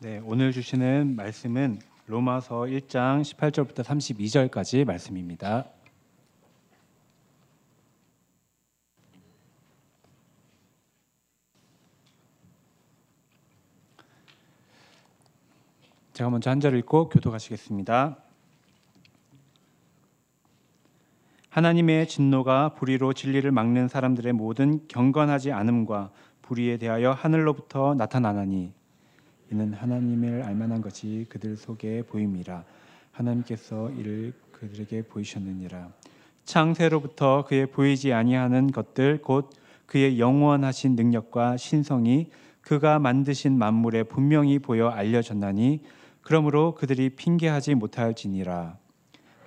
네, 오늘 주시는 말씀은 로마서 1장 18절부터 32절까지 말씀입니다. 제가 먼저 한절 읽고 교도하시겠습니다. 하나님의 진노가 불의로 진리를 막는 사람들의 모든 경건하지 않음과 불의에 대하여 하늘로부터 나타나나니 이는 하나님을 알만한 것이 그들 속에 보임이라 하나님께서 이를 그들에게 보이셨느니라 창세로부터 그의 보이지 아니하는 것들 곧 그의 영원하신 능력과 신성이 그가 만드신 만물에 분명히 보여 알려졌나니 그러므로 그들이 핑계하지 못할지니라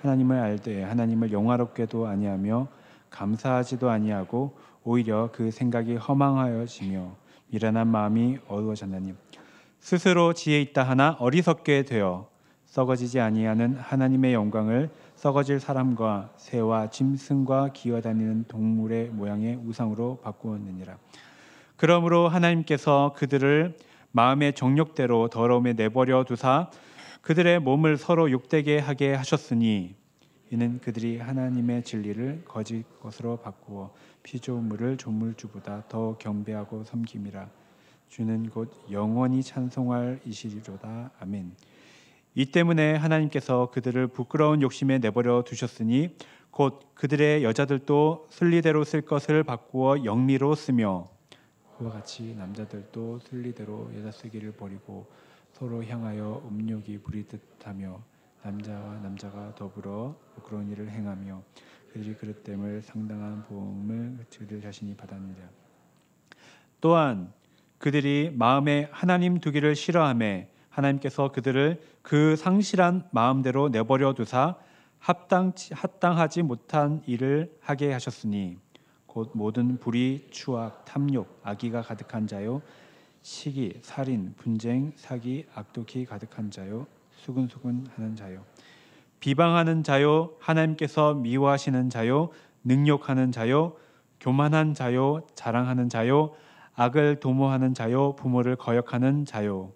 하나님을 알되 하나님을 영화롭게도 아니하며 감사하지도 아니하고 오히려 그 생각이 허망하여지며 미련한 마음이 어두워졌나니 스스로 지혜 있다 하나 어리석게 되어 썩어지지 아니하는 하나님의 영광을 썩어질 사람과 새와 짐승과 기어다니는 동물의 모양의 우상으로 바꾸었느니라. 그러므로 하나님께서 그들을 마음의 정욕대로 더러움에 내버려 두사 그들의 몸을 서로 욕되게 하게 하셨으니 이는 그들이 하나님의 진리를 거짓 것으로 바꾸어 피조물을 조물주보다 더 경배하고 섬김이라. 주는 곧 영원히 찬송할 이시리로다. 아멘. 이 때문에 하나님께서 그들을 부끄러운 욕심에 내버려 두셨으니 곧 그들의 여자들도 순리대로 쓸 것을 바꾸어 영리로 쓰며 그와 같이 남자들도 순리대로 여자 쓰기를 버리고 서로 향하여 음욕이 부리듯 하며 남자와 남자가 더불어 그런 일을 행하며 그들이 그릇됨을 상당한 보험을 그들 자신이 받았느니 또한 그들이 마음에 하나님 두기를 싫어함에 하나님께서 그들을 그 상실한 마음대로 내버려 두사 합당 합당하지 못한 일을 하게 하셨으니 곧 모든 불의, 추악, 탐욕, 악의가 가득한 자요 시기, 살인, 분쟁, 사기, 악독이 가득한 자요 수근수근하는 자요 비방하는 자요 하나님께서 미워하시는 자요 능욕하는 자요 교만한 자요 자랑하는 자요 악을 도모하는 자요 부모를 거역하는 자요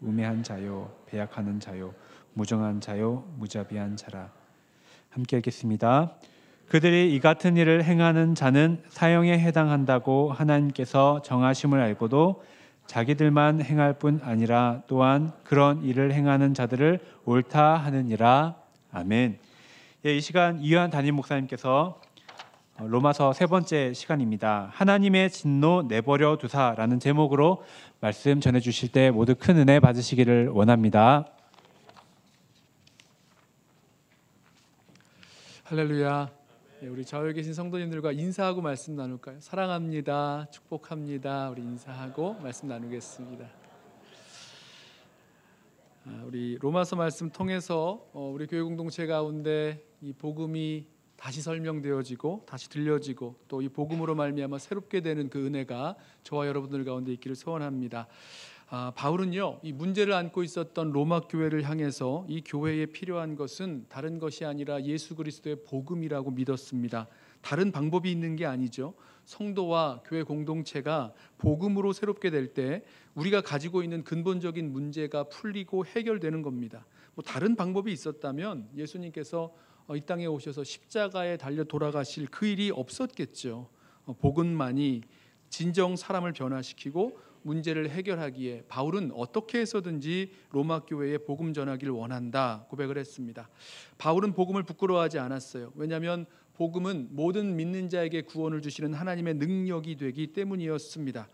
우매한 자요 배약하는 자요 무정한 자요 무자비한 자라 함께 읽겠습니다. 그들이 이 같은 일을 행하는 자는 사형에 해당한다고 하나님께서 정하심을 알고도 자기들만 행할 뿐 아니라 또한 그런 일을 행하는 자들을 옳다 하느니라 아멘. 예, 이 시간 이한 담임 목사님께서 어, 로마서 세 번째 시간입니다. 하나님의 진노 내버려 두사라는 제목으로 말씀 전해 주실 때 모두 큰 은혜 받으시기를 원합니다. 할렐루야. 예, 우리 좌우에 계신 성도님들과 인사하고 말씀 나눌까요? 사랑합니다. 축복합니다. 우리 인사하고 말씀 나누겠습니다. 아, 우리 로마서 말씀 통해서 어, 우리 교회 공동체 가운데 이 복음이 다시 설명되어지고 다시 들려지고 또 이 복음으로 말미암아 새롭게 되는 그 은혜가 저와 여러분들 가운데 있기를 소원합니다. 아, 바울은요 이 문제를 안고 있었던 로마 교회를 향해서 이 교회에 필요한 것은 다른 것이 아니라 예수 그리스도의 복음이라고 믿었습니다. 다른 방법이 있는 게 아니죠. 성도와 교회 공동체가 복음으로 새롭게 될 때 우리가 가지고 있는 근본적인 문제가 풀리고 해결되는 겁니다. 뭐 다른 방법이 있었다면 예수님께서 어, 이 땅에 오셔서 십자가에 달려 돌아가실 그 일이 없었겠죠. 어, 복음만이 진정 사람을 변화시키고 문제를 해결하기에 바울은 어떻게 해서든지 로마 교회에 복음 전하기를 원한다 고백을 했습니다. 바울은 복음을 부끄러워하지 않았어요. 왜냐하면 복음은 모든 믿는 자에게 구원을 주시는 하나님의 능력이 되기 때문이었습니다.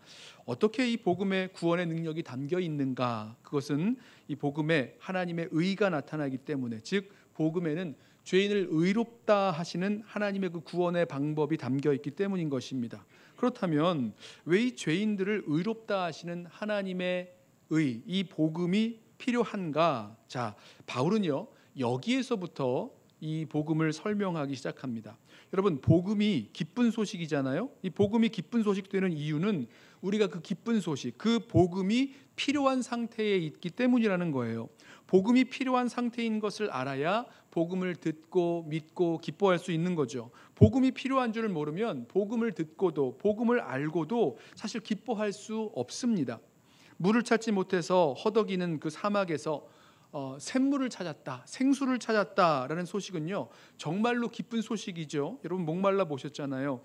어떻게 이 복음의 구원의 능력이 담겨 있는가? 그것은 이 복음에 하나님의 의가 나타나기 때문에 즉 복음에는 죄인을 의롭다 하시는 하나님의 그 구원의 방법이 담겨 있기 때문인 것입니다. 그렇다면 왜 이 죄인들을 의롭다 하시는 하나님의 의, 이 복음이 필요한가? 자, 바울은요, 여기에서부터 이 복음을 설명하기 시작합니다. 여러분, 복음이 기쁜 소식이잖아요? 이 복음이 기쁜 소식 되는 이유는 우리가 그 기쁜 소식, 그 복음이 필요한 상태에 있기 때문이라는 거예요. 복음이 필요한 상태인 것을 알아야 복음을 듣고 믿고 기뻐할 수 있는 거죠. 복음이 필요한 줄을 모르면 복음을 듣고도 복음을 알고도 사실 기뻐할 수 없습니다. 물을 찾지 못해서 허덕이는 그 사막에서 어, 샘물을 찾았다, 생수를 찾았다라는 소식은요 정말로 기쁜 소식이죠. 여러분 목말라 보셨잖아요.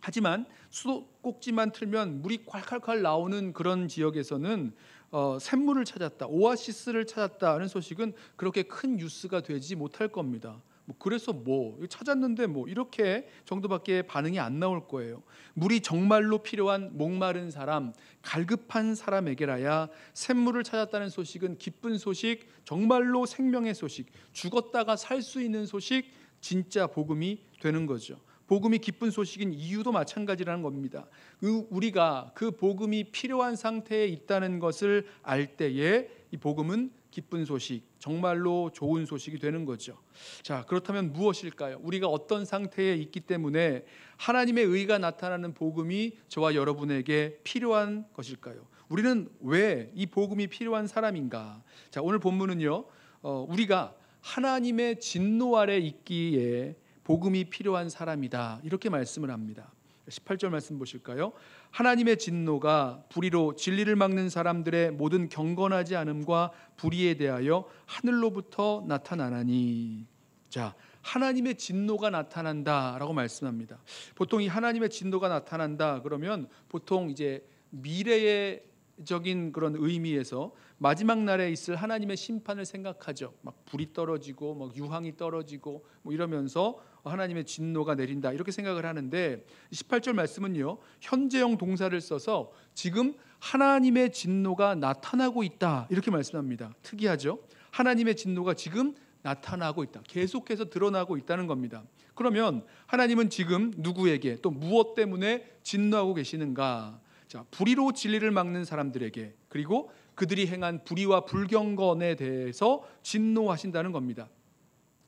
하지만 수도꼭지만 틀면 물이 콸콸콸 나오는 그런 지역에서는 어, 샘물을 찾았다, 오아시스를 찾았다는 소식은 그렇게 큰 뉴스가 되지 못할 겁니다. 뭐 그래서 뭐 찾았는데 뭐 이렇게 정도밖에 반응이 안 나올 거예요. 물이 정말로 필요한 목마른 사람, 갈급한 사람에게라야 샘물을 찾았다는 소식은 기쁜 소식, 정말로 생명의 소식, 죽었다가 살 수 있는 소식, 진짜 복음이 되는 거죠. 복음이 기쁜 소식인 이유도 마찬가지라는 겁니다. 그 우리가 그 복음이 필요한 상태에 있다는 것을 알 때에 이 복음은 기쁜 소식, 정말로 좋은 소식이 되는 거죠. 자, 그렇다면 무엇일까요? 우리가 어떤 상태에 있기 때문에 하나님의 의가 나타나는 복음이 저와 여러분에게 필요한 것일까요? 우리는 왜 이 복음이 필요한 사람인가? 자, 오늘 본문은요. 어, 우리가 하나님의 진노 아래 있기에 복음이 필요한 사람이다. 이렇게 말씀을 합니다. 18절 말씀 보실까요? 하나님의 진노가 불의로 진리를 막는 사람들의 모든 경건하지 않음과 불의에 대하여 하늘로부터 나타나나니. 자, 하나님의 진노가 나타난다라고 말씀합니다. 보통 이 하나님의 진노가 나타난다 그러면 보통 이제 미래의 적인 그런 의미에서 마지막 날에 있을 하나님의 심판을 생각하죠. 막 불이 떨어지고 막 유황이 떨어지고 뭐 이러면서 하나님의 진노가 내린다 이렇게 생각을 하는데 18절 말씀은요 현재형 동사를 써서 지금 하나님의 진노가 나타나고 있다 이렇게 말씀합니다. 특이하죠? 하나님의 진노가 지금 나타나고 있다. 계속해서 드러나고 있다는 겁니다. 그러면 하나님은 지금 누구에게 또 무엇 때문에 진노하고 계시는가? 자, 불의로 진리를 막는 사람들에게 그리고 그들이 행한 불의와 불경건에 대해서 진노하신다는 겁니다.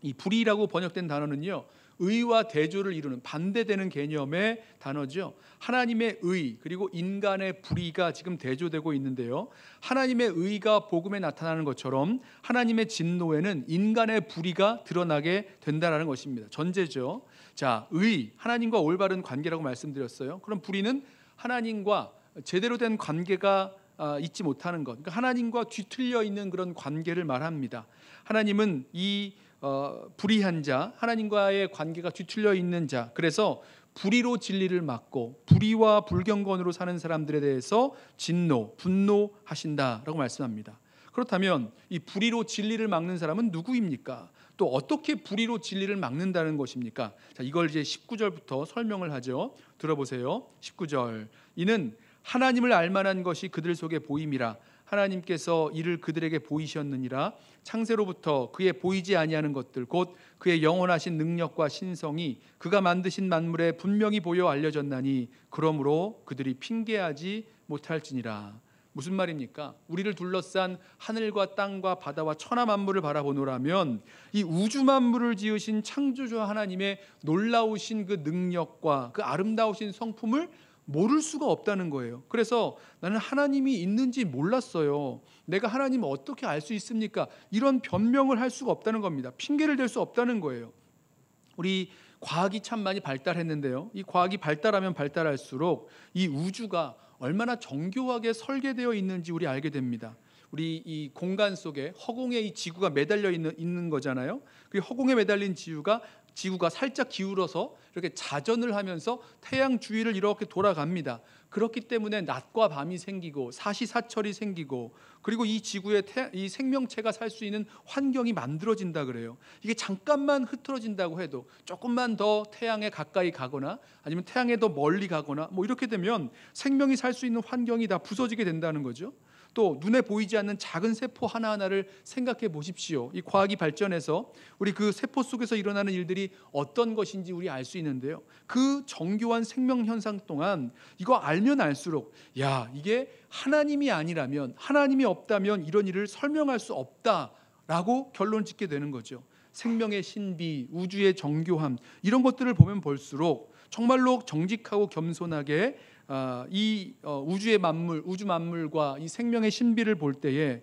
이 불의라고 번역된 단어는요. 의와 대조를 이루는 반대되는 개념의 단어죠. 하나님의 의 그리고 인간의 불의가 지금 대조되고 있는데요. 하나님의 의가 복음에 나타나는 것처럼 하나님의 진노에는 인간의 불의가 드러나게 된다라는 것입니다. 전제죠. 자, 의 하나님과 올바른 관계라고 말씀드렸어요. 그럼 불의는 하나님과 제대로 된 관계가 아, 있지 못하는 것, 그러니까 하나님과 뒤틀려 있는 그런 관계를 말합니다. 하나님은 이 어, 불의한 자, 하나님과의 관계가 뒤틀려 있는 자, 그래서 불의로 진리를 막고 불의와 불경건으로 사는 사람들에 대해서 진노, 분노하신다라고 말씀합니다. 그렇다면 이 불의로 진리를 막는 사람은 누구입니까? 또 어떻게 불의로 진리를 막는다는 것입니까? 자, 이걸 이제 19절부터 설명을 하죠. 들어보세요. 19절. 이는 하나님을 알 만한 것이 그들 속에 보임이라 하나님께서 이를 그들에게 보이셨느니라 창세로부터 그의 보이지 아니하는 것들 곧 그의 영원하신 능력과 신성이 그가 만드신 만물에 분명히 보여 알려졌나니 그러므로 그들이 핑계하지 못할지니라 무슨 말입니까? 우리를 둘러싼 하늘과 땅과 바다와 천하 만물을 바라보노라면 이 우주 만물을 지으신 창조주 하나님의 놀라우신 그 능력과 그 아름다우신 성품을 모를 수가 없다는 거예요. 그래서 나는 하나님이 있는지 몰랐어요. 내가 하나님 어떻게 알 수 있습니까? 이런 변명을 할 수가 없다는 겁니다. 핑계를 댈 수 없다는 거예요. 우리 과학이 참 많이 발달했는데요. 이 과학이 발달하면 발달할수록 이 우주가 얼마나 정교하게 설계되어 있는지 우리 알게 됩니다. 우리 이 공간 속에 허공에 이 지구가 매달려 있는, 있는 거잖아요. 그 허공에 매달린 지구가 지구가 살짝 기울어서 이렇게 자전을 하면서 태양 주위를 이렇게 돌아갑니다. 그렇기 때문에 낮과 밤이 생기고 사시사철이 생기고 그리고 이 지구의 태, 이 생명체가 살 수 있는 환경이 만들어진다 그래요. 이게 잠깐만 흐트러진다고 해도 조금만 더 태양에 가까이 가거나 아니면 태양에 더 멀리 가거나 뭐 이렇게 되면 생명이 살 수 있는 환경이 다 부서지게 된다는 거죠. 또 눈에 보이지 않는 작은 세포 하나하나를 생각해 보십시오. 이 과학이 발전해서 우리 그 세포 속에서 일어나는 일들이 어떤 것인지 우리 알 수 있는데요. 그 정교한 생명 현상 동안 이거 알면 알수록 야, 이게 하나님이 아니라면 하나님이 없다면 이런 일을 설명할 수 없다라고 결론 짓게 되는 거죠. 생명의 신비, 우주의 정교함 이런 것들을 보면 볼수록 정말로 정직하고 겸손하게 어, 이 어, 우주의 만물, 우주 만물과 이 생명의 신비를 볼 때에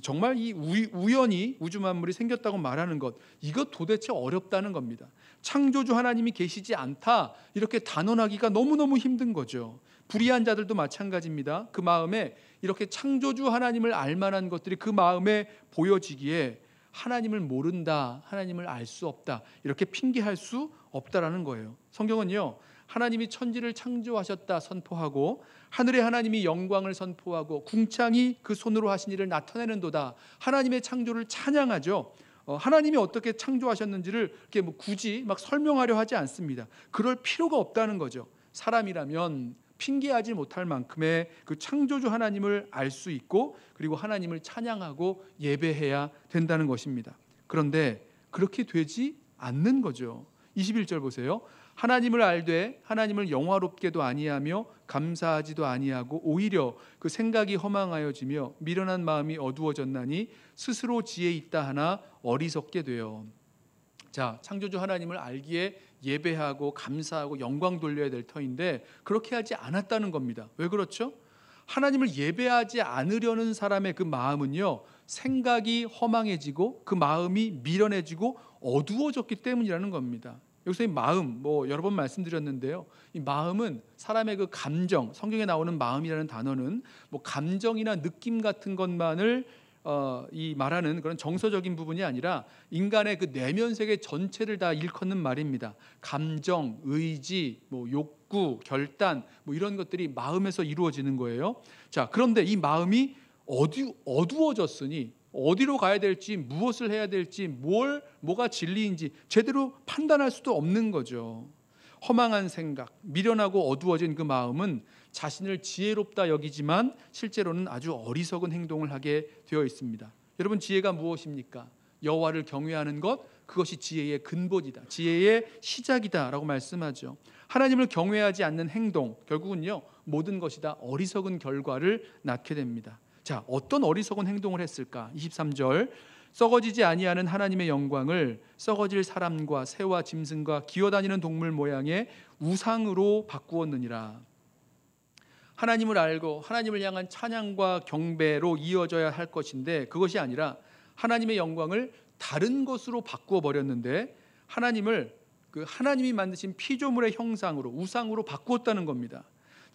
정말 이 우연히 우주 만물이 생겼다고 말하는 것 이것 도대체 어렵다는 겁니다. 창조주 하나님이 계시지 않다 이렇게 단언하기가 너무너무 힘든 거죠. 불의한 자들도 마찬가지입니다. 그 마음에 이렇게 창조주 하나님을 알 만한 것들이 그 마음에 보여지기에 하나님을 모른다, 하나님을 알 수 없다 이렇게 핑계할 수 없다라는 거예요. 성경은요 하나님이 천지를 창조하셨다 선포하고 하늘의 하나님이 영광을 선포하고 궁창이 그 손으로 하신 일을 나타내는도다. 하나님의 창조를 찬양하죠. 어, 하나님이 어떻게 창조하셨는지를 이렇게 뭐 굳이 막 설명하려 하지 않습니다. 그럴 필요가 없다는 거죠. 사람이라면 핑계하지 못할 만큼의 그 창조주 하나님을 알 수 있고 그리고 하나님을 찬양하고 예배해야 된다는 것입니다. 그런데 그렇게 되지 않는 거죠. 21절 보세요. 하나님을 알되 하나님을 영화롭게도 아니하며 감사하지도 아니하고 오히려 그 생각이 허망하여지며 미련한 마음이 어두워졌나니 스스로 지혜 있다 하나 어리석게 되어 자 창조주 하나님을 알기에 예배하고 감사하고 영광 돌려야 될 터인데 그렇게 하지 않았다는 겁니다. 왜 그렇죠? 하나님을 예배하지 않으려는 사람의 그 마음은요 생각이 허망해지고 그 마음이 미련해지고 어두워졌기 때문이라는 겁니다. 여기서 이 마음 뭐 여러 번 말씀드렸는데요. 이 마음은 사람의 그 감정, 성경에 나오는 마음이라는 단어는 뭐 감정이나 느낌 같은 것만을 어, 이 말하는 그런 정서적인 부분이 아니라 인간의 그 내면 세계 전체를 다 일컫는 말입니다. 감정, 의지, 뭐 욕구, 결단 뭐 이런 것들이 마음에서 이루어지는 거예요. 자, 그런데 이 마음이 어두 어두워졌으니 어디로 가야 될지 무엇을 해야 될지 뭘 뭐가 진리인지 제대로 판단할 수도 없는 거죠. 허망한 생각, 미련하고 어두워진 그 마음은 자신을 지혜롭다 여기지만 실제로는 아주 어리석은 행동을 하게 되어 있습니다. 여러분 지혜가 무엇입니까? 여호와를 경외하는 것 그것이 지혜의 근본이다. 지혜의 시작이다라고 말씀하죠. 하나님을 경외하지 않는 행동 결국은요 모든 것이 다 어리석은 결과를 낳게 됩니다. 자, 어떤 어리석은 행동을 했을까? 23절. 썩어지지 아니하는 하나님의 영광을 썩어질 사람과 새와 짐승과 기어다니는 동물 모양의 우상으로 바꾸었느니라. 하나님을 알고 하나님을 향한 찬양과 경배로 이어져야 할 것인데 그것이 아니라 하나님의 영광을 다른 것으로 바꾸어 버렸는데 하나님을 그 하나님이 만드신 피조물의 형상으로 우상으로 바꾸었다는 겁니다.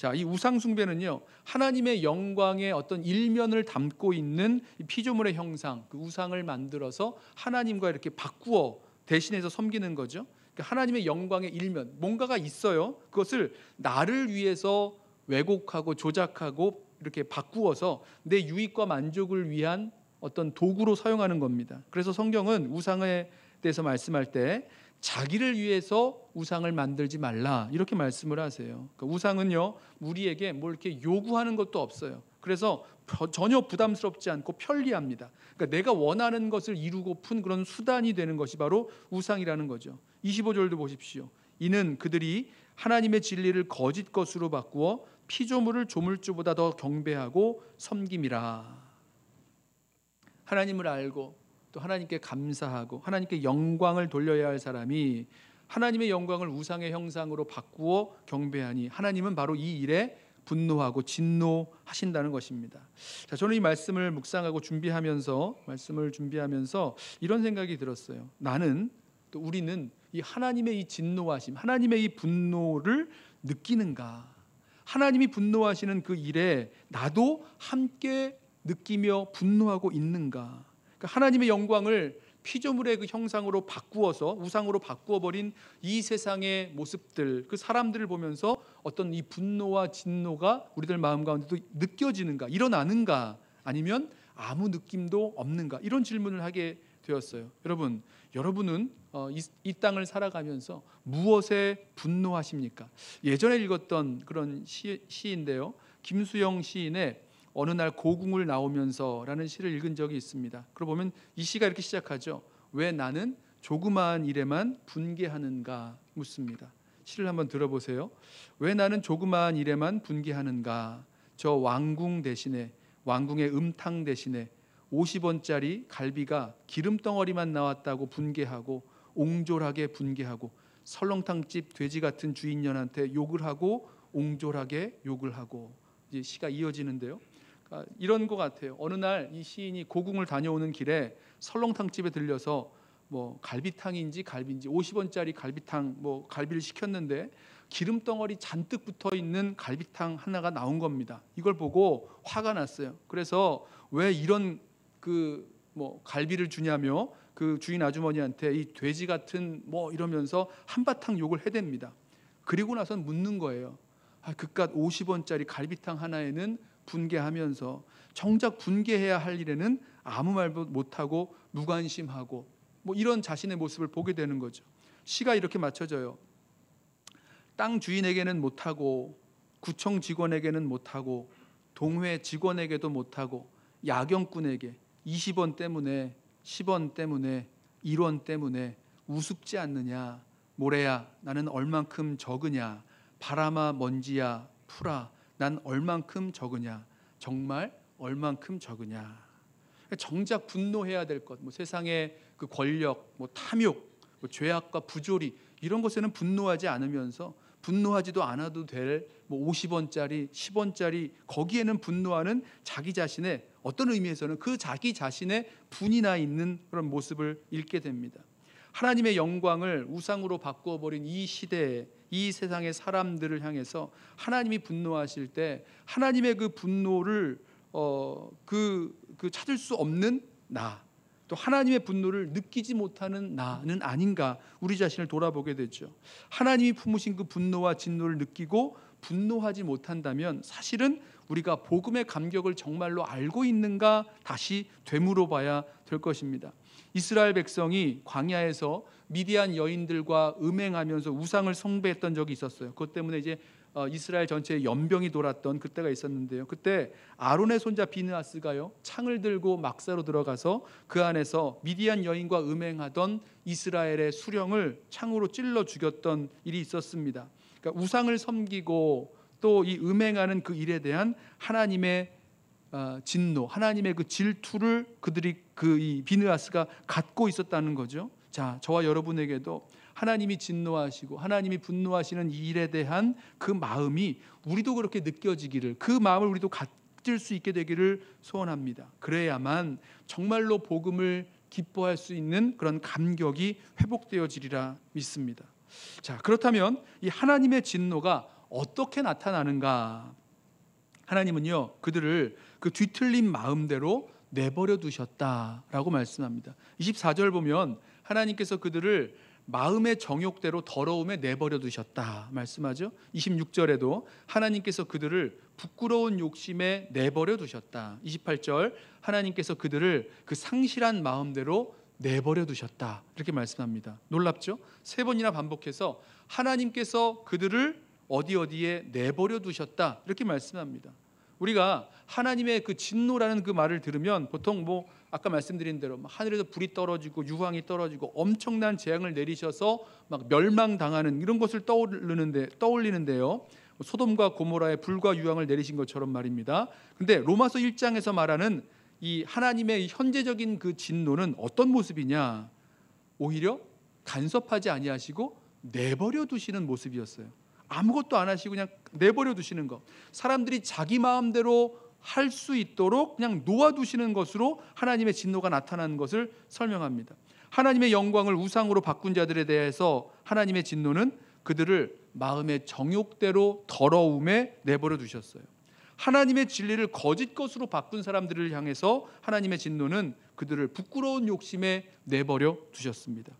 자, 이 우상 숭배는요. 하나님의 영광의 어떤 일면을 담고 있는 피조물의 형상, 그 우상을 만들어서 하나님과 이렇게 바꾸어 대신해서 섬기는 거죠. 그러니까 하나님의 영광의 일면, 뭔가가 있어요. 그것을 나를 위해서 왜곡하고 조작하고 이렇게 바꾸어서 내 유익과 만족을 위한 어떤 도구로 사용하는 겁니다. 그래서 성경은 우상에 대해서 말씀할 때 자기를 위해서 우상을 만들지 말라 이렇게 말씀을 하세요. 그러니까 우상은요 우리에게 뭘 이렇게 요구하는 것도 없어요. 그래서 전혀 부담스럽지 않고 편리합니다. 그러니까 내가 원하는 것을 이루고픈 그런 수단이 되는 것이 바로 우상이라는 거죠. 25절도 보십시오. 이는 그들이 하나님의 진리를 거짓 것으로 바꾸어 피조물을 조물주보다 더 경배하고 섬김이라. 하나님을 알고 또 하나님께 감사하고 하나님께 영광을 돌려야 할 사람이 하나님의 영광을 우상의 형상으로 바꾸어 경배하니 하나님은 바로 이 일에 분노하고 진노하신다는 것입니다. 자, 저는 이 말씀을 묵상하고 준비하면서 말씀을 준비하면서 이런 생각이 들었어요. 나는 또 우리는 이 하나님의 이 진노하심, 하나님의 이 분노를 느끼는가? 하나님이 분노하시는 그 일에 나도 함께 느끼며 분노하고 있는가? 그 하나님의 영광을 피조물의 그 형상으로 바꾸어서 우상으로 바꾸어 버린 이 세상의 모습들 그 사람들을 보면서 어떤 이 분노와 진노가 우리들 마음 가운데도 느껴지는가 일어나는가 아니면 아무 느낌도 없는가 이런 질문을 하게 되었어요. 여러분, 여러분은 어, 이, 이 땅을 살아가면서 무엇에 분노하십니까? 예전에 읽었던 그런 시, 시인데요. 김수영 시인의 어느 날 고궁을 나오면서라는 시를 읽은 적이 있습니다. 그러고 보면 이 시가 이렇게 시작하죠. 왜 나는 조그마한 일에만 분개하는가 묻습니다. 시를 한번 들어보세요. 왜 나는 조그마한 일에만 분개하는가? 저 왕궁 대신에 왕궁의 음탕 대신에 50원짜리 갈비가 기름덩어리만 나왔다고 분개하고 옹졸하게 분개하고 설렁탕집 돼지 같은 주인년한테 욕을 하고 옹졸하게 욕을 하고 이제 시가 이어지는데요. 아, 이런 것 같아요. 어느 날 이 시인이 고궁을 다녀오는 길에 설렁탕 집에 들려서 뭐 갈비탕인지 갈비인지 50원짜리 갈비탕 뭐 갈비를 시켰는데 기름 덩어리 잔뜩 붙어 있는 갈비탕 하나가 나온 겁니다. 이걸 보고 화가 났어요. 그래서 왜 이런 그 뭐 갈비를 주냐며 그 주인 아주머니한테 이 돼지 같은 뭐 이러면서 한바탕 욕을 해댑니다. 그리고 나선 묻는 거예요. 아, 그깟 50원짜리 갈비탕 하나에는 분개하면서 정작 분개해야할 일에는 아무 말도 못하고 무관심하고 뭐 이런 자신의 모습을 보게 되는 거죠. 시가 이렇게 맞춰져요. 땅 주인에게는 못하고 구청 직원에게는 못하고 동회 직원에게도 못하고 야경꾼에게 20원 때문에 10원 때문에 1원 때문에 우습지 않느냐 모래야 나는 얼만큼 적으냐 바람아 먼지야 풀아 난 얼만큼 적으냐? 정말 얼만큼 적으냐? 정작 분노해야 될 것, 뭐 세상의 그 권력, 뭐 탐욕, 뭐 죄악과 부조리 이런 것에는 분노하지 않으면서 분노하지도 않아도 될뭐 50원짜리, 10원짜리 거기에는 분노하는 자기 자신의 어떤 의미에서는 그 자기 자신의 분이 나 있는 그런 모습을 읽게 됩니다. 하나님의 영광을 우상으로 바꾸어 버린 이 시대에 이 세상의 사람들을 향해서 하나님이 분노하실 때 하나님의 그 분노를 어그그 그 찾을 수 없는 나. 또 하나님의 분노를 느끼지 못하는 나는 아닌가 우리 자신을 돌아보게 되죠. 하나님이 품으신 그 분노와 진노를 느끼고 분노하지 못한다면 사실은 우리가 복음의 감격을 정말로 알고 있는가 다시 되물어봐야 될 것입니다. 이스라엘 백성이 광야에서 미디안 여인들과 음행하면서 우상을 숭배했던 적이 있었어요. 그것 때문에 이제 어, 이스라엘 전체에 연병이 돌았던 그때가 있었는데요. 그때 아론의 손자 비느아스가요 창을 들고 막사로 들어가서 그 안에서 미디안 여인과 음행하던 이스라엘의 수령을 창으로 찔러 죽였던 일이 있었습니다. 그러니까 우상을 섬기고 또 이 음행하는 그 일에 대한 하나님의 어, 진노, 하나님의 그 질투를 그들이 그 이 비느아스가 갖고 있었다는 거죠. 자, 저와 여러분에게도 하나님이 진노하시고 하나님이 분노하시는 일에 대한 그 마음이 우리도 그렇게 느껴지기를 그 마음을 우리도 가질 수 있게 되기를 소원합니다. 그래야만 정말로 복음을 기뻐할 수 있는 그런 감격이 회복되어지리라 믿습니다. 자, 그렇다면 이 하나님의 진노가 어떻게 나타나는가? 하나님은요, 그들을 그 뒤틀린 마음대로 내버려 두셨다라고 말씀합니다. 24절 보면 하나님께서 그들을 마음의 정욕대로 더러움에 내버려 두셨다 말씀하죠. 26절에도 하나님께서 그들을 부끄러운 욕심에 내버려 두셨다. 28절 하나님께서 그들을 그 상실한 마음대로 내버려 두셨다. 이렇게 말씀합니다. 놀랍죠? 세 번이나 반복해서 하나님께서 그들을 어디 어디에 내버려 두셨다. 이렇게 말씀합니다. 우리가 하나님의 그 진노라는 그 말을 들으면 보통 뭐 아까 말씀드린 대로 하늘에서 불이 떨어지고 유황이 떨어지고 엄청난 재앙을 내리셔서 막 멸망당하는 이런 것을 떠오르는데 떠올리는데요. 소돔과 고모라의 불과 유황을 내리신 것처럼 말입니다. 근데 로마서 1장에서 말하는 이 하나님의 현재적인 그 진노는 어떤 모습이냐? 오히려 간섭하지 아니하시고 내버려 두시는 모습이었어요. 아무것도 안 하시고 그냥 내버려 두시는 것. 사람들이 자기 마음대로 할수 있도록 그냥 놓아두시는 것으로 하나님의 진노가 나타나는 것을 설명합니다. 하나님의 영광을 우상으로 바꾼 자들에 대해서 하나님의 진노는 그들을 마음의 정욕대로 더러움에 내버려 두셨어요. 하나님의 진리를 거짓 것으로 바꾼 사람들을 향해서 하나님의 진노는 그들을 부끄러운 욕심에 내버려 두셨습니다.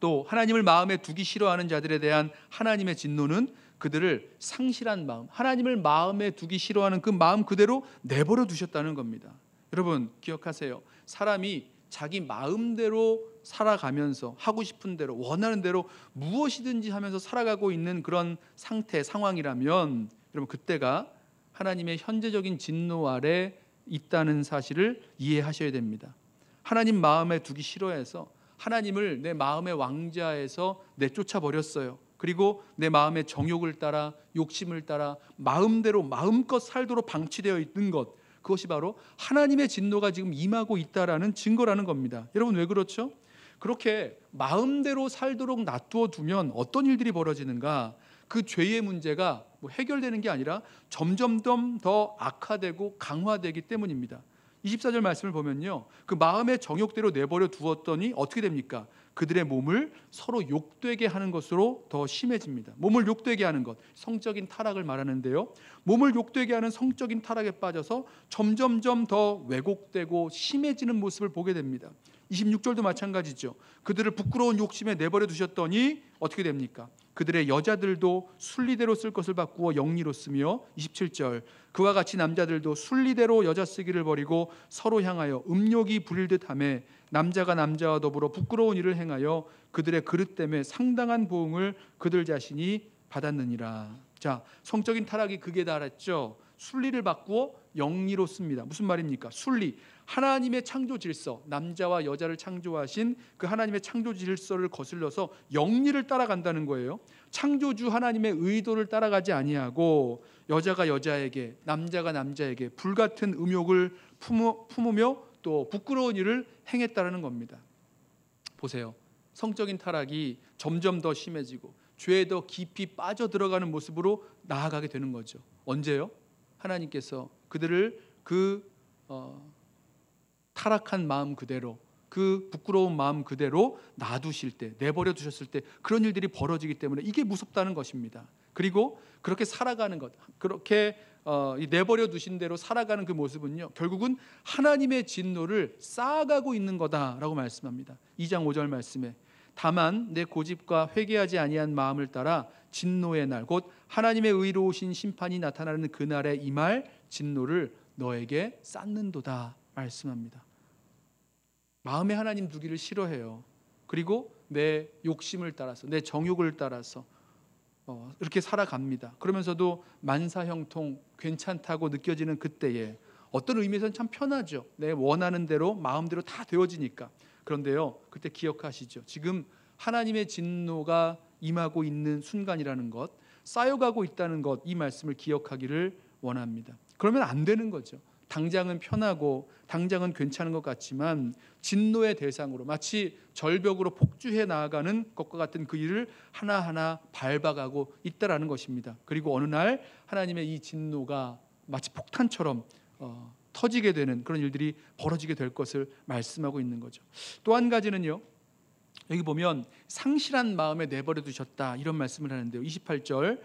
또 하나님을 마음에 두기 싫어하는 자들에 대한 하나님의 진노는 그들을 상실한 마음, 하나님을 마음에 두기 싫어하는 그 마음 그대로 내버려 두셨다는 겁니다. 여러분 기억하세요. 사람이 자기 마음대로 살아가면서 하고 싶은 대로 원하는 대로 무엇이든지 하면서 살아가고 있는 그런 상태 상황이라면 여러분 그때가 하나님의 현재적인 진노 아래 있다는 사실을 이해하셔야 됩니다. 하나님 마음에 두기 싫어해서 하나님을 내 마음의 왕자에서 내쫓아 버렸어요. 그리고 내 마음의 정욕을 따라 욕심을 따라 마음대로 마음껏 살도록 방치되어 있는 것 그것이 바로 하나님의 진노가 지금 임하고 있다라는 증거라는 겁니다. 여러분 왜 그렇죠? 그렇게 마음대로 살도록 놔두어 두면 어떤 일들이 벌어지는가? 그 죄의 문제가 뭐 해결되는 게 아니라 점점점 더 악화되고 강화되기 때문입니다. 24절 말씀을 보면요. 그 마음의 정욕대로 내버려 두었더니 어떻게 됩니까? 그들의 몸을 서로 욕되게 하는 것으로 더 심해집니다. 몸을 욕되게 하는 것, 성적인 타락을 말하는데요. 몸을 욕되게 하는 성적인 타락에 빠져서 점점점 더 왜곡되고 심해지는 모습을 보게 됩니다. 26절도 마찬가지죠. 그들을 부끄러운 욕심에 내버려 두셨더니 어떻게 됩니까? 그들의 여자들도 순리대로 쓸 것을 바꾸어 영리로 쓰며 27절 그와 같이 남자들도 순리대로 여자 쓰기를 버리고 서로 향하여 음욕이 부릴 듯함에 남자가 남자와 더불어 부끄러운 일을 행하여 그들의 그릇 때문에 상당한 보응을 그들 자신이 받았느니라. 자, 성적인 타락이 그게 달했죠. 순리를 바꾸어 영리로 씁니다. 무슨 말입니까? 순리. 하나님의 창조 질서, 남자와 여자를 창조하신 그 하나님의 창조 질서를 거슬러서 영리를 따라간다는 거예요. 창조주 하나님의 의도를 따라가지 아니하고 여자가 여자에게, 남자가 남자에게 불같은 음욕을 품으며 또 부끄러운 일을 행했다라는 겁니다. 보세요. 성적인 타락이 점점 더 심해지고 죄에 더 깊이 빠져 들어가는 모습으로 나아가게 되는 거죠. 언제요? 하나님께서 그들을 그 어, 타락한 마음 그대로 그 부끄러운 마음 그대로 놔두실 때 내버려 두셨을 때 그런 일들이 벌어지기 때문에 이게 무섭다는 것입니다. 그리고 그렇게 살아가는 것, 그렇게 어, 내버려 두신 대로 살아가는 그 모습은요 결국은 하나님의 진노를 쌓아가고 있는 거다라고 말씀합니다. 2장 5절 말씀에 다만 내 고집과 회개하지 아니한 마음을 따라 진노의 날 곧 하나님의 의로우신 심판이 나타나는 그 날에 이 말 진노를 너에게 쌓는도다 말씀합니다. 마음의 하나님 두기를 싫어해요. 그리고 내 욕심을 따라서 내 정욕을 따라서 어, 이렇게 살아갑니다. 그러면서도 만사형통 괜찮다고 느껴지는 그때에 어떤 의미에서는 참 편하죠. 내 원하는 대로 마음대로 다 되어지니까. 그런데요, 그때 기억하시죠. 지금 하나님의 진노가 임하고 있는 순간이라는 것, 쌓여가고 있다는 것, 이 말씀을 기억하기를 원합니다. 그러면 안 되는 거죠. 당장은 편하고 당장은 괜찮은 것 같지만 진노의 대상으로 마치 절벽으로 폭주해 나아가는 것과 같은 그 일을 하나하나 밟아가고 있다라는 것입니다. 그리고 어느 날 하나님의 이 진노가 마치 폭탄처럼 어, 터지게 되는 그런 일들이 벌어지게 될 것을 말씀하고 있는 거죠. 또 한 가지는요. 여기 보면 상실한 마음에 내버려 두셨다 이런 말씀을 하는데요. 28절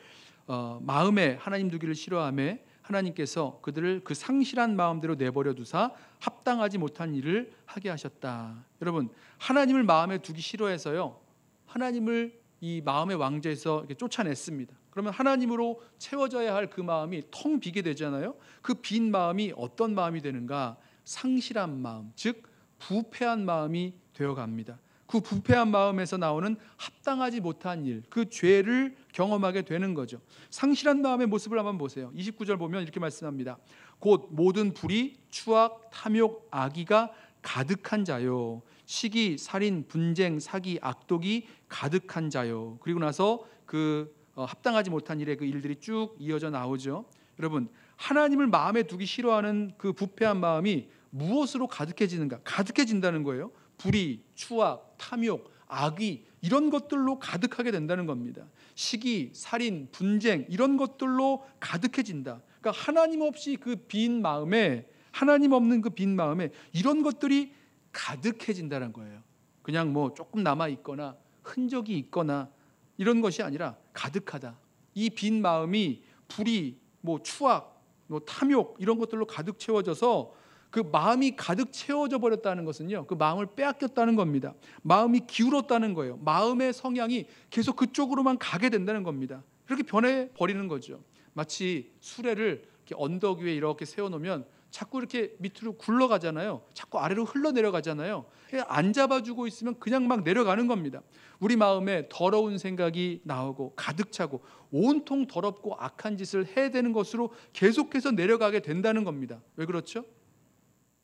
어, 마음에 하나님 두기를 싫어함에 하나님께서 그들을 그 상실한 마음대로 내버려 두사 합당하지 못한 일을 하게 하셨다. 여러분, 하나님을 마음에 두기 싫어해서요. 하나님을 이 마음의 왕자에서 쫓아냈습니다. 그러면 하나님으로 채워져야 할 그 마음이 텅 비게 되잖아요. 그 빈 마음이 어떤 마음이 되는가? 상실한 마음, 즉 부패한 마음이 되어 갑니다. 그 부패한 마음에서 나오는 합당하지 못한 일, 그 죄를 경험하게 되는 거죠. 상실한 마음의 모습을 한번 보세요. 29절 보면 이렇게 말씀합니다. 곧 모든 불이 추악, 탐욕, 악의가 가득한 자요. 시기, 살인, 분쟁, 사기, 악독이 가득한 자요. 그리고 나서 그 어, 합당하지 못한 일의 그 일들이 쭉 이어져 나오죠. 여러분, 하나님을 마음에 두기 싫어하는 그 부패한 마음이 무엇으로 가득해지는가? 가득해진다는 거예요. 불의, 추악, 탐욕, 악의 이런 것들로 가득하게 된다는 겁니다. 시기, 살인, 분쟁 이런 것들로 가득해진다. 그러니까 하나님 없이 그 빈 마음에 하나님 없는 그 빈 마음에 이런 것들이 가득해진다는 거예요. 그냥 뭐 조금 남아 있거나 흔적이 있거나 이런 것이 아니라 가득하다. 이 빈 마음이 불이 뭐 추악, 뭐 탐욕 이런 것들로 가득 채워져서 그 마음이 가득 채워져 버렸다는 것은요. 그 마음을 빼앗겼다는 겁니다. 마음이 기울었다는 거예요. 마음의 성향이 계속 그쪽으로만 가게 된다는 겁니다. 이렇게 변해 버리는 거죠. 마치 수레를 언덕 위에 이렇게 세워 놓으면 자꾸 이렇게 밑으로 굴러가잖아요. 자꾸 아래로 흘러내려가잖아요. 안 잡아주고 있으면 그냥 막 내려가는 겁니다. 우리 마음에 더러운 생각이 나오고 가득 차고 온통 더럽고 악한 짓을 해야 되는 것으로 계속해서 내려가게 된다는 겁니다. 왜 그렇죠?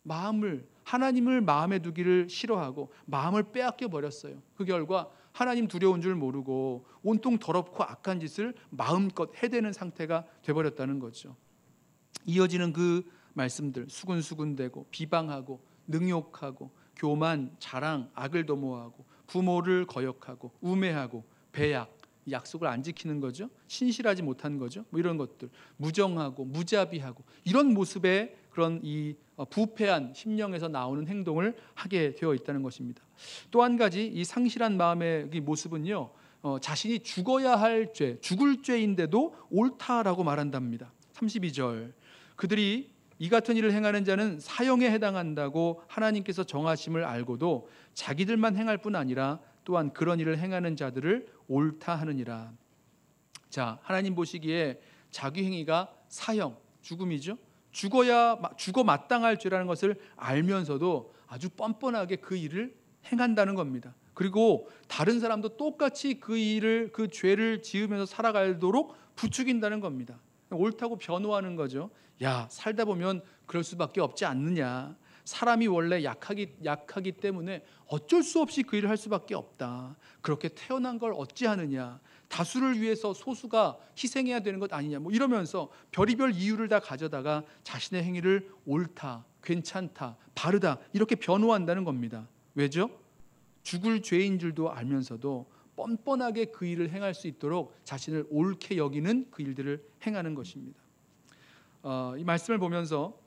마음을 하나님을 마음에 두기를 싫어하고 마음을 빼앗겨 버렸어요. 그 결과 하나님 두려운 줄 모르고 온통 더럽고 악한 짓을 마음껏 해대는 상태가 돼버렸다는 거죠. 이어지는 그 말씀들 수군수군대고 비방하고 능욕하고 교만, 자랑, 악을 도모하고 부모를 거역하고 우매하고 배약, 약속을 안 지키는 거죠. 신실하지 못한 거죠. 뭐 이런 것들 무정하고 무자비하고 이런 모습에 그런 이 어, 부패한 심령에서 나오는 행동을 하게 되어 있다는 것입니다. 또 한 가지 이 상실한 마음의 모습은요. 어, 자신이 죽어야 할 죄, 죽을 죄인데도 옳다라고 말한답니다. 32절. 그들이 이 같은 일을 행하는 자는 사형에 해당한다고 하나님께서 정하심을 알고도 자기들만 행할 뿐 아니라 또한 그런 일을 행하는 자들을 옳다 하느니라. 자, 하나님 보시기에 자기 행위가 사형, 죽음이죠. 죽어야 죽어 마땅할 죄라는 것을 알면서도 아주 뻔뻔하게 그 일을 행한다는 겁니다. 그리고 다른 사람도 똑같이 그 일을 그 죄를 지으면서 살아가도록 부추긴다는 겁니다. 옳다고 변호하는 거죠. 야, 살다 보면 그럴 수밖에 없지 않느냐. 사람이 원래 약하기, 약하기 때문에 어쩔 수 없이 그 일을 할 수밖에 없다. 그렇게 태어난 걸 어찌 하느냐. 다수를 위해서 소수가 희생해야 되는 것 아니냐 뭐 이러면서 별의별 이유를 다 가져다가 자신의 행위를 옳다, 괜찮다, 바르다 이렇게 변호한다는 겁니다. 왜죠? 죽을 죄인 줄도 알면서도 뻔뻔하게 그 일을 행할 수 있도록 자신을 옳게 여기는 그 일들을 행하는 것입니다. 어, 이 말씀을 보면서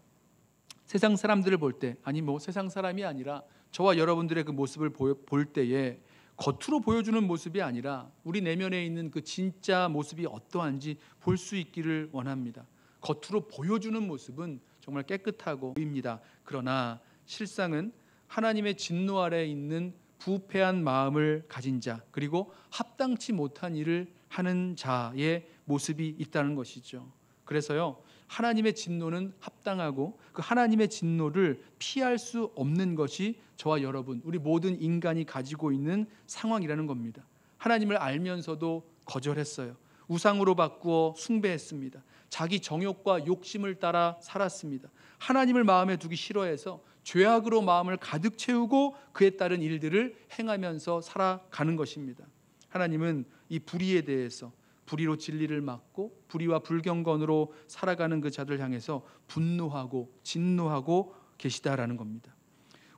세상 사람들을 볼 때, 아니 뭐 세상 사람이 아니라 저와 여러분들의 그 모습을 보, 볼 때에 겉으로 보여주는 모습이 아니라 우리 내면에 있는 그 진짜 모습이 어떠한지 볼 수 있기를 원합니다. 겉으로 보여주는 모습은 정말 깨끗하고 보입니다. 그러나 실상은 하나님의 진노 아래 있는 부패한 마음을 가진 자 그리고 합당치 못한 일을 하는 자의 모습이 있다는 것이죠. 그래서요 하나님의 진노는 합당하고 그 하나님의 진노를 피할 수 없는 것이 저와 여러분 우리 모든 인간이 가지고 있는 상황이라는 겁니다. 하나님을 알면서도 거절했어요. 우상으로 바꾸어 숭배했습니다. 자기 정욕과 욕심을 따라 살았습니다. 하나님을 마음에 두기 싫어해서 죄악으로 마음을 가득 채우고 그에 따른 일들을 행하면서 살아가는 것입니다. 하나님은 이 불의에 대해서 불의로 진리를 막고 불의와 불경건으로 살아가는 그 자들 향해서 분노하고 진노하고 계시다라는 겁니다.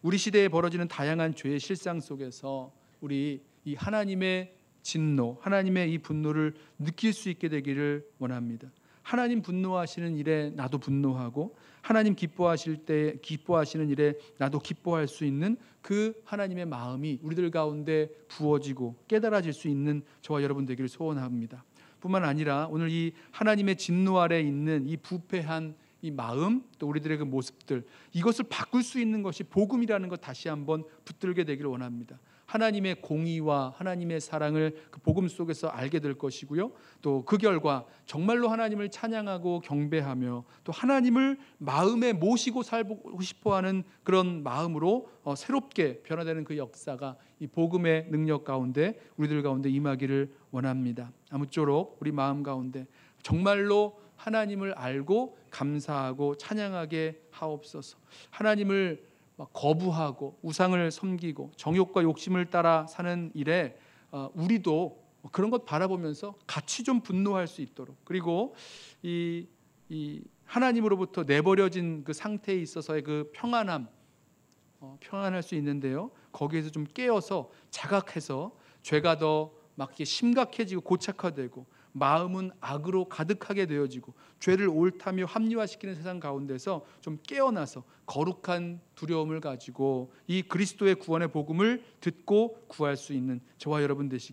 우리 시대에 벌어지는 다양한 죄의 실상 속에서 우리 이 하나님의 진노, 하나님의 이 분노를 느낄 수 있게 되기를 원합니다. 하나님 분노하시는 일에 나도 분노하고 하나님 기뻐하실 때 기뻐하시는 일에 나도 기뻐할 수 있는 그 하나님의 마음이 우리들 가운데 부어지고 깨달아질 수 있는 저와 여러분 되기를 소원합니다. 뿐만 아니라 오늘 이 하나님의 진노 아래 있는 이 부패한 이 마음 또 우리들의 그 모습들 이것을 바꿀 수 있는 것이 복음이라는 것 다시 한번 붙들게 되기를 원합니다. 하나님의 공의와 하나님의 사랑을 그 복음 속에서 알게 될 것이고요. 또 그 결과 정말로 하나님을 찬양하고 경배하며 또 하나님을 마음에 모시고 살고 싶어하는 그런 마음으로 어, 새롭게 변화되는 그 역사가 이 복음의 능력 가운데 우리들 가운데 임하기를 원합니다. 아무쪼록 우리 마음 가운데 정말로 하나님을 알고 감사하고 찬양하게 하옵소서. 하나님을 거부하고 우상을 섬기고 정욕과 욕심을 따라 사는 일에 어, 우리도 그런 것 바라보면서 같이 좀 분노할 수 있도록 그리고 이, 이 하나님으로부터 내버려진 그 상태에 있어서의 그 평안함 어, 평안할 수 있는데요. 거기에서 좀 깨어서 자각해서 죄가 더막 심각해지고 고착화되고 마음은 악으로 가득하게 되어지고 죄를 옳다며 합리화시키는 세상 가운데서 좀 깨어나서 거룩한 두려움을 가지고 이 그리스도의 구원의 복음을 듣고 구할 수 있는 저와 여러분 되시기